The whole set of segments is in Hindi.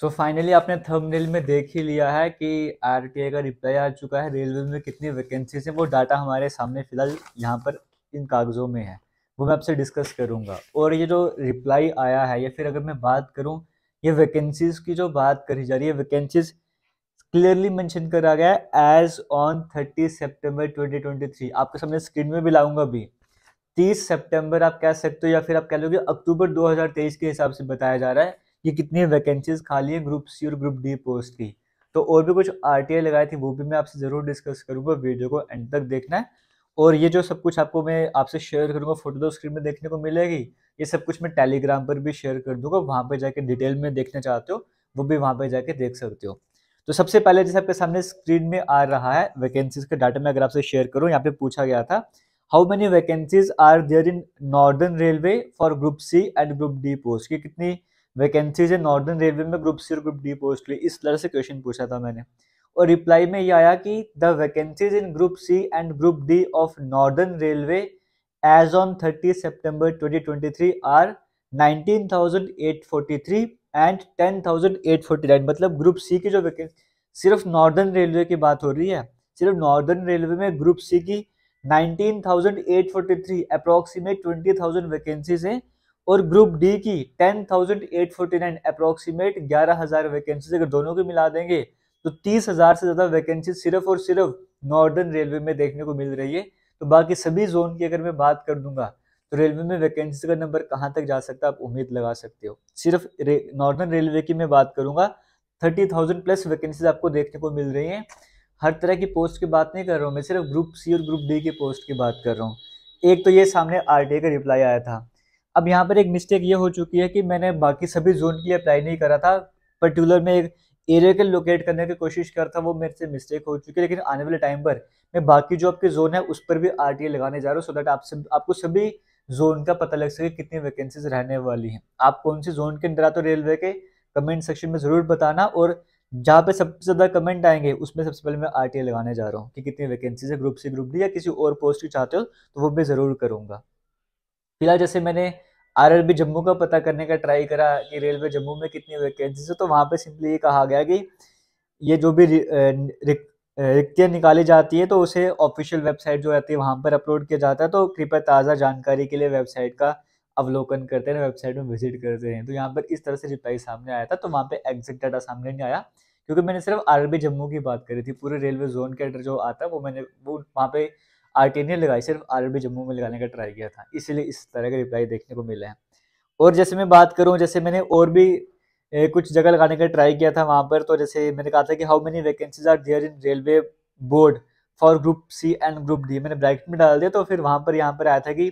सो so फाइनली आपने थंबनेल में देख ही लिया है कि आर का रिप्लाई आ चुका है रेलवे में कितनी वैकेंसीज हैं वो डाटा हमारे सामने फ़िलहाल यहाँ पर इन कागज़ों में है वो मैं आपसे डिस्कस करूँगा और ये जो रिप्लाई आया है या फिर अगर मैं बात करूँ ये वैकेंसीज़ की जो बात करी जा रही है वैकेंसीज़ क्लियरली मैंशन करा गया है as on thirty twenty three आपके सामने स्क्रीन में भी लाऊंगा भी तीस सेप्टेम्बर आप कह सकते हो या फिर आप कह लो कि अक्टूबर तेईस के हिसाब से बताया जा रहा है ये कितनी वैकेंसीज खाली हैं ग्रुप सी और ग्रुप डी पोस्ट की तो और भी कुछ आर टी लगाई थी वो भी मैं आपसे ज़रूर डिस्कस करूँगा वीडियो को एंड तक देखना है और ये जो सब कुछ आपको मैं आपसे शेयर करूँगा फोटो तो स्क्रीन में देखने को मिलेगी ये सब कुछ मैं टेलीग्राम पर भी शेयर कर दूंगा वहाँ पर जाके डिटेल में देखना चाहते हो वो भी वहाँ पर जाके देख सकते हो तो सबसे पहले जैसे आपके सामने स्क्रीन में आ रहा है वैकेंसीज का डाटा मैं अगर आपसे शेयर करूँ यहाँ पे पूछा गया था how many vacancies are there in northern railway for group C and group D post ये कितनी वैकेंसीज है नॉर्दर्न रेलवे में ग्रुप सी और ग्रुप डी पोस्ट के लिए इस तरह से क्वेश्चन पूछा था मैंने और रिप्लाई में ये आया कि the vacancies in group C and group D of northern railway as on thirty september twenty or nineteen and ten मतलब ग्रुप सी की जो वैकेंसी सिर्फ नॉर्दर्न रेलवे की बात हो रही है सिर्फ नॉर्दर्न रेलवे में ग्रुप सी की 19,843 thousand eight forty three approximate twenty thousand vacancies हैं और ग्रुप डी की 10,849 अप्रोक्सीमेट 11,000 वैकेंसीज अगर दोनों को मिला देंगे तो 30,000 से ज़्यादा वैकेंसी सिर्फ और सिर्फ नॉर्दर्न रेलवे में देखने को मिल रही है तो बाकी सभी जोन की अगर मैं बात कर दूंगा तो रेलवे में वैकेंसी का नंबर कहाँ तक जा सकता है आप उम्मीद लगा सकते हो सिर्फ रे, नॉर्दर्न रेलवे की मैं बात करूँगा थर्टी थाउजेंड प्लस वैकेंसीज आपको देखने को मिल रही हैं हर तरह की पोस्ट की बात नहीं कर रहा हूँ मैं सिर्फ ग्रुप सी और ग्रुप डी की पोस्ट की बात कर रहा हूँ एक तो ये सामने आर का रिप्लाई आया था अब यहाँ पर एक मिस्टेक ये हो चुकी है कि मैंने बाकी सभी जोन की अप्लाई नहीं करा था पर्टिकुलर में एक एरिया के लोकेट करने की कोशिश कर था वो मेरे से मिस्टेक हो चुकी है लेकिन आने वाले टाइम पर मैं बाकी जो आपके जोन है उस पर भी आर लगाने जा रहा हूँ सो दैट आप सब आपको सभी जोन का पता लग सके कितनी वैकेंसीज रहने वाली हैं आप कौन से जोन के अंदर आते हो रेलवे के कमेंट सेक्शन में ज़रूर बताना और जहाँ पे सबसे ज़्यादा कमेंट आएंगे उसमें सबसे पहले मैं आर लगाने जा रहा हूँ कि कितनी वैकेंसीज है ग्रुप सी ग्रुप डी या किसी और पोस्ट की चाहते हो तो वो भी ज़रूर करूँगा फिलहाल जैसे मैंने आरआरबी जम्मू का पता करने का ट्राई करा कि रेलवे जम्मू में कितनी वैकेंसी है तो वहाँ पे सिंपली ये कहा गया कि ये जो भी रिक्तियाँ निकाली जाती है तो उसे ऑफिशियल वेबसाइट जो रहती है वहाँ पर अपलोड किया जाता है तो कृपया ताज़ा जानकारी के लिए वेबसाइट का अवलोकन करते हैं वेबसाइट में विजिट करते हैं तो यहाँ पर इस तरह से रिप्लाई सामने आया था तो वहाँ पे एग्जैक्ट डाटा सामने नहीं आया क्योंकि मैंने सिर्फ आरबी जम्मू की बात करी थी पूरे रेलवे जोन के अंडर जो आता है वो मैंने वो वहाँ पे आर टी नहीं लगाई सिर्फ आर जम्मू में लगाने का ट्राई किया था इसीलिए इस तरह के रिप्लाई देखने को मिले हैं और जैसे मैं बात करूँ जैसे मैंने और भी कुछ जगह लगाने का ट्राई किया था वहाँ पर तो जैसे मैंने कहा था कि how many vacancies are there in railway board for group C and group D मैंने ब्रैकेट में डाल दिया तो फिर वहाँ पर यहाँ पर आया था कि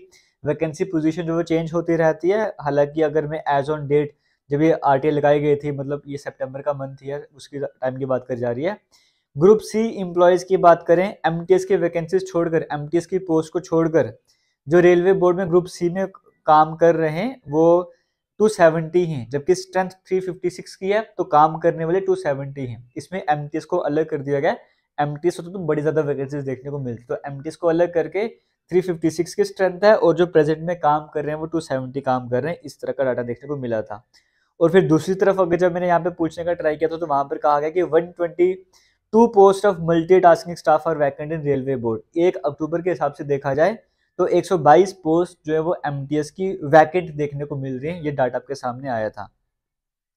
वैकेंसी पोजीशन जो है चेंज होती रहती है हालांकि अगर मैं एज ऑन डेट जब ये आर लगाई गई थी मतलब ये सितंबर का मंथ है उसकी टाइम की बात कर जा रही है ग्रुप सी इम्प्लॉयज़ की बात करें एम की वैकेंसीज छोड़कर एम की पोस्ट को छोड़कर जो रेलवे बोर्ड में ग्रुप सी में काम कर रहे हैं वो 270 हैं जबकि स्ट्रेंथ 356 की है तो काम करने वाले 270 हैं इसमें एम को अलग कर दिया गया एम टी एस तो बड़ी ज़्यादा वैकेंसीज देखने को मिलती तो एम को अलग करके 356 की स्ट्रेंथ है और जो प्रेजेंट में काम कर रहे हैं वो 270 काम कर रहे हैं इस तरह का डाटा देखने को मिला था और फिर दूसरी तरफ अगर जब मैंने यहाँ पे पूछने का ट्राई किया था तो वहाँ पर कहा गया कि twenty two post of multitasking staff और वैकेंट इन रेलवे बोर्ड एक अक्टूबर के हिसाब से देखा जाए तो 122 पोस्ट जो है वो एम की वैकेंट देखने को मिल रही है ये डाटा आपके सामने आया था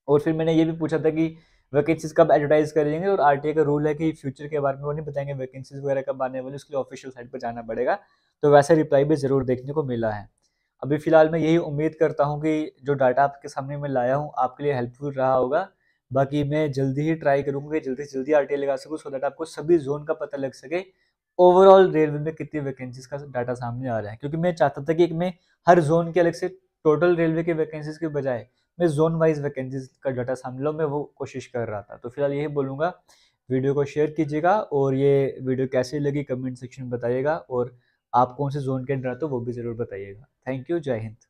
और फिर मैंने ये भी पूछा था कि वैकेंसीज कब एडवर्टाइज करेंगे और आर का रूल है कि फ्यूचर के बारे में वो नहीं बताएंगे वैकेंसीज वगैरह कब आने वाले उसके लिए ऑफिशियल साइट पर जाना पड़ेगा तो वैसा रिप्लाई भी ज़रूर देखने को मिला है अभी फ़िलहाल मैं यही उम्मीद करता हूँ कि जो डाटा आपके सामने मैं लाया हूँ आपके लिए हेल्पफुल रहा होगा बाकी मैं जल्दी ही ट्राई करूंगा कि जल्दी से जल्दी आर लगा सकूँ सो दैट आपको सभी जोन का पता लग सके ओवरऑल रेलवे में कितनी वैकेंसीज का डाटा सामने आ रहा है क्योंकि मैं चाहता था कि एक मैं हर जोन के अलग से टोटल रेलवे के वैकेंसीज के बजाय मैं जोन वाइज वैकेंसीज का डाटा सामने लूँ मैं वो कोशिश कर रहा था तो फिलहाल यही बोलूँगा वीडियो को शेयर कीजिएगा और ये वीडियो कैसी लगी कमेंट सेक्शन में बताइएगा और आप कौन से जोन के अंडर आते हो वो भी ज़रूर बताइएगा थैंक यू जय हिंद